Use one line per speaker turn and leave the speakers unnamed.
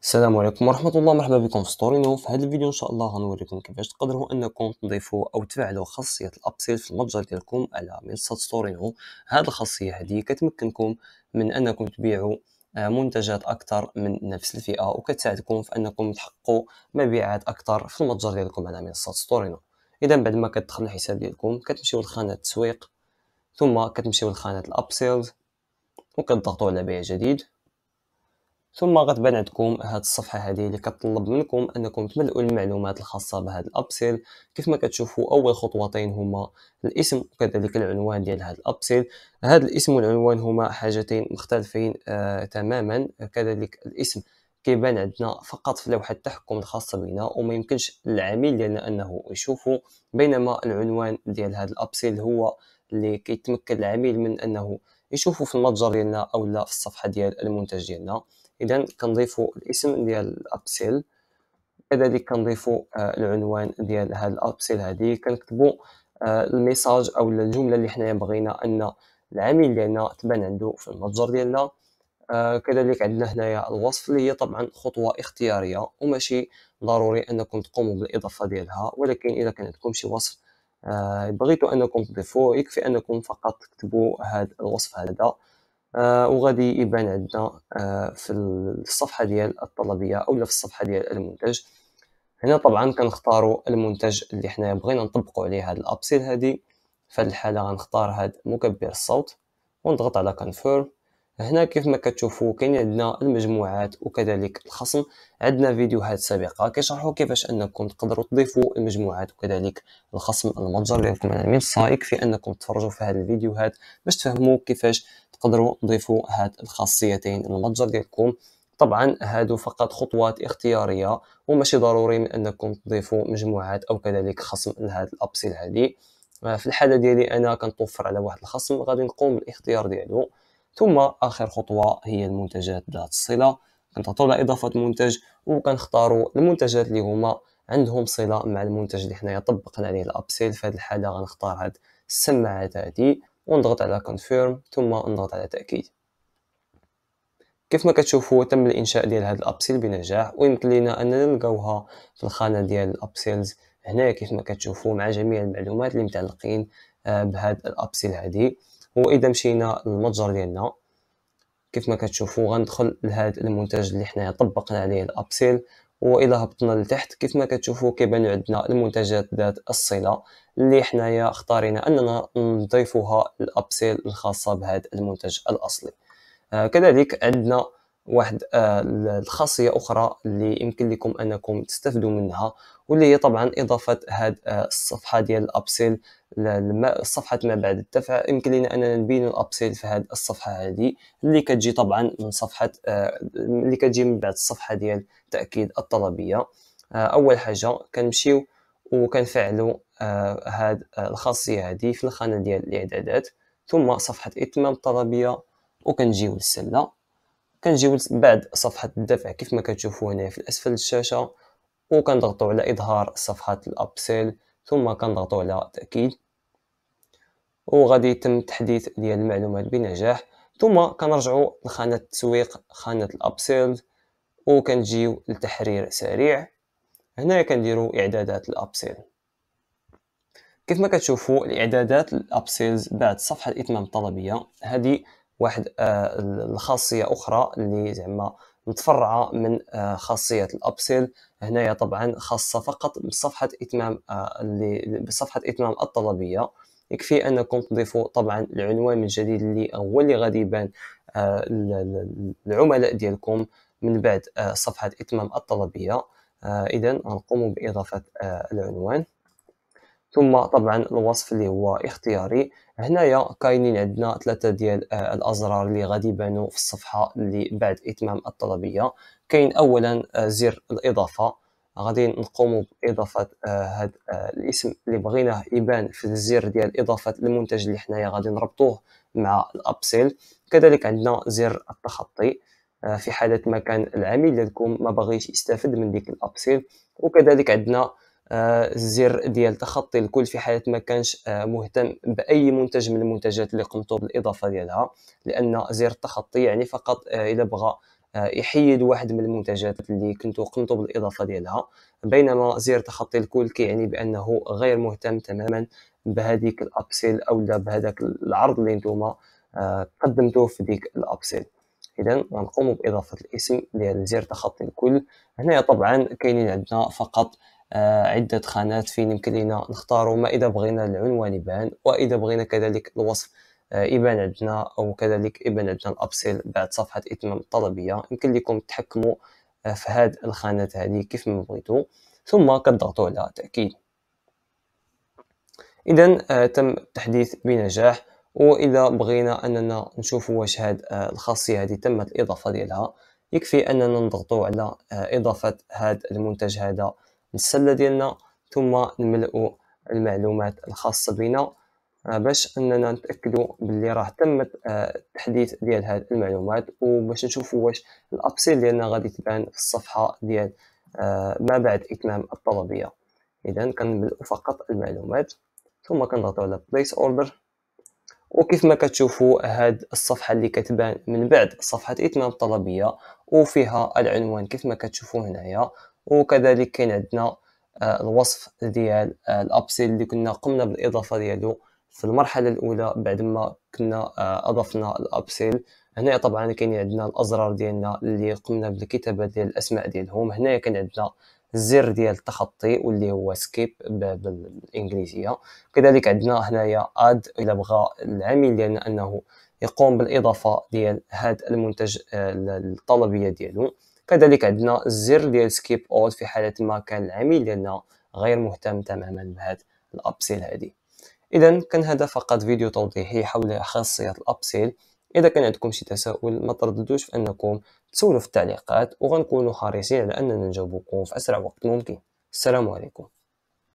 السلام عليكم ورحمة الله مرحبا بكم في ستوري نو في هذا الفيديو إن شاء الله غنوريكم كيفاش تقدروا أنكم تضيفوا أو تفعلوا خاصية الأبسيل في المتجر ديالكم على منصة ستوري نو هذه الخاصية هذه كتمكنكم من أنكم تبيعوا آه، منتجات أكثر من نفس الفئة وكتساعدكم في أنكم تحققوا مبيعات أكثر في المتجر ديالكم على منصة ستوري نو إذا بعد ما كتدخل الحساب ديالكم كتمشيو لخانة التسويق ثم كتمشيو لخانة الاب سيلز وكتضغطوا على بيع جديد ثم غتبان عندكم هاد الصفحة هذه اللي كتطلب منكم انكم تملؤوا المعلومات الخاصة بهاد الابسيل كيف ما كتشوفوا اول خطوتين هما الاسم وكذلك العنوان ديال هاد الابسيل هاد الاسم والعنوان هما حاجتين مختلفين آه تماما كذلك الاسم كيبان عندنا فقط في لوحة التحكم الخاصة بنا وما يمكنش العميل ديالنا انه يشوفه بينما العنوان ديال هاد الابسيل هو اللي كيتمكن العميل من انه يشوفه في المتجر ديالنا او لا في الصفحه ديال المنتج ديالنا اذا كنضيفوا الاسم ديال الابسيل كذلك كنضيفوا آه، العنوان ديال هذا الابسيل هذه كنكتبوا آه، الميساج او الجمله اللي حنايا بغينا ان العميل ديالنا تبان عنده في المتجر ديالنا آه، كذلك عندنا هنايا الوصف اللي هي طبعا خطوه اختياريه وماشي ضروري انكم تقوموا بالاضافه ديالها ولكن اذا كان عندكم شي وصف آه، بغيتو بغيت انكم تضيفوا يكفي انكم فقط تكتبوا هذا الوصف هذا آه وغادي يبان عندنا آه في الصفحه ديال الطلبيه اولا في الصفحه ديال المنتج هنا طبعا كنختاروا المنتج اللي حنا بغينا نطبقوا عليه هاد الابسيل هادي في الحاله غنختار هاد مكبر الصوت ونضغط على كونفيرم هنا كيف ما كتشوفوا كاين عندنا المجموعات وكذلك الخصم عندنا فيديوهات سابقه كيشرحوا كيفاش انكم تقدروا تضيفوا المجموعات وكذلك الخصم المتجر ديالكم انا من السايك في انكم تفرجوا في هذه الفيديوهات باش تفهموا كيفاش تقدروا تضيفوا هاد الخاصيتين المتجر ديالكم طبعا هادو فقط خطوات اختياريه وماشي ضروري من انكم تضيفوا مجموعات او كذلك خصم لهاد الابسيل هذه آه، في الحاله ديالي انا كنتوفر على واحد الخصم غادي نقوم بالاختيار ديالو ثم اخر خطوه هي المنتجات ذات الصله كنتعطوا على اضافه منتج وكنختاروا المنتجات اللي هما عندهم صله مع المنتج اللي حنايا طبقنا عليه الابسيل في هذه الحاله غنختار هاد السماعات هذه ونضغط على كونفيرم ثم نضغط على تاكيد كيف ما كتشوفوا تم الانشاء ديال هاد الابسيل بنجاح ويمكن لينا اننا نلقاوها في الخانه ديال الابسيلز هنايا كيف ما كتشوفوا مع جميع المعلومات اللي متعلقين آه، بهاد الابسيل هذه واذا مشينا للمتجر ديالنا كيف ما كتشوفوا غندخل لهذا المنتج اللي حنايا طبقنا عليه الابسيل والى هبطنا لتحت كيف ما كتشوفوا كيبان عندنا المنتجات ذات الصله اللي حنايا اختارينا اننا نضيفوها الابسيل الخاصه بهذا المنتج الاصلي آه كذلك عندنا واحد آه الخاصيه اخرى اللي يمكن لكم انكم تستفدوا منها واللي هي طبعا اضافه هذه آه الصفحه ديال الابسيل صفحة ما بعد الدفع يمكن لنا أننا نبين الأبسيل في هذه الصفحة هذه اللي كتجي طبعا من صفحة آه، اللي كتجي من بعد الصفحة ديال تأكيد الطلبية آه، أول حاجة كنمشيو وكنفعلوا آه، هاد الخاصية هذه في الخانة ديال الإعدادات ثم صفحة إتمام الطلبية وكنجيو للسلة كنجيو بعد صفحة الدفع كيف ما كتشوفوا هنا في الأسفل الشاشة وكنضغطوا على إظهار صفحة الأبسيل ثم كنضغطوا على تأكيد وغادي يتم التحديث ديال المعلومات بنجاح ثم كنرجعوا لخانه التسويق خانه الابسيل وكنجيو لتحرير سريع هنا كنديروا اعدادات الابسيل كيف ما كتشوفوا الاعدادات الابسيلز بعد صفحه الاتمام الطلبيه هذه واحد آه، الخاصيه اخرى اللي زعما متفرعه من آه، خاصيه الابسيل هنايا طبعا خاصه فقط بصفحه اتمام آه، اللي بصفحه اتمام الطلبيه يكفي انكم تضيفوا طبعا العنوان من جديد اللي هو اللي غادي يبان آه، العملاء ديالكم من بعد آه، صفحه اتمام الطلبيه آه، اذا نقوم باضافه العنوان ثم طبعا الوصف اللي هو اختياري هنايا كاينين عندنا ثلاثه ديال الازرار اللي غادي يبانوا في الصفحه اللي بعد اتمام الطلبيه كاين اولا زر الاضافه غادي نقوموا باضافه هذا آه، آه، الاسم اللي بغيناه يبان في الزر ديال اضافه المنتج اللي حنايا غادي نربطوه مع الابسيل كذلك عندنا زر التخطي آه، في حاله ما كان العميل ديالكم ما بغيش يستافد من ديك الابسيل وكذلك عندنا زر ديال تخطي الكل في حاله ما كانش مهتم باي منتج من المنتجات اللي قمتوا بالاضافه ديالها لان زر التخطي يعني فقط الا بغى آه، يحيد واحد من المنتجات اللي كنتو قمتو بالاضافه ديالها بينما زر تخطي الكل كيعني بانه غير مهتم تماما بهذيك الابسيل او لا بهذاك العرض اللي نتوما آه، قدمتوه في ديك الابسيل اذا غنقوموا باضافه الاسم ديال زر تخطي الكل هنايا طبعا كاينين عندنا فقط آه، عده خانات فين يمكن لينا نختاروا ما اذا بغينا العنوان يبان واذا بغينا كذلك الوصف يبان آه، عندنا او كذلك يبان عندنا الابسيل بعد صفحه اتمام الطلبيه يمكن لكم تحكموا آه، في هاد الخانات هذه كيف ما بغيتو ثم كتضغطوا على تاكيد اذا آه، تم التحديث بنجاح واذا بغينا اننا نشوفوا واش هاد الخاصيه هذه تمت الاضافه ديالها يكفي اننا نضغطوا على اضافه هاد المنتج هذا للسله ديالنا ثم نملؤ المعلومات الخاصه بنا آه، باش اننا نتاكدوا باللي راه تمت آه، التحديث ديال هاد المعلومات وباش نشوفوا واش الابسيل ديالنا غادي تبان في الصفحه ديال آه، ما بعد اتمام الطلبيه اذا كنبداو فقط المعلومات ثم كنضغطوا على بليس اوردر وكيف ما كتشوفوا هاد الصفحه اللي كتبان من بعد صفحه اتمام الطلبيه وفيها العنوان كيف ما كتشوفوا هنايا وكذلك كاين عندنا الوصف ديال الابسيل اللي كنا قمنا بالاضافه ديالو في المرحله الاولى بعد ما كنا آه، اضفنا الابسيل هنا طبعا كاين عندنا الازرار ديالنا اللي قمنا بالكتابه ديال الاسماء ديالهم هنا كان عندنا الزر ديال التخطي واللي هو سكيب بالانجليزيه كذلك عندنا هنايا اد الى بغى العميل ديالنا انه يقوم بالاضافه ديال هذا المنتج آه، للطلبيه ديالو كذلك عندنا الزر ديال سكيب اول في حاله ما كان العميل ديالنا غير مهتم تماما بهذا الابسيل هذه اذا كان هذا فقط فيديو توضيحي حول خاصيه الابسيل اذا كان عندكم شي تساؤل ما ترددوش في انكم تسولوا في التعليقات وغنكونوا حريصين على اننا نجاوبكم في اسرع وقت ممكن السلام عليكم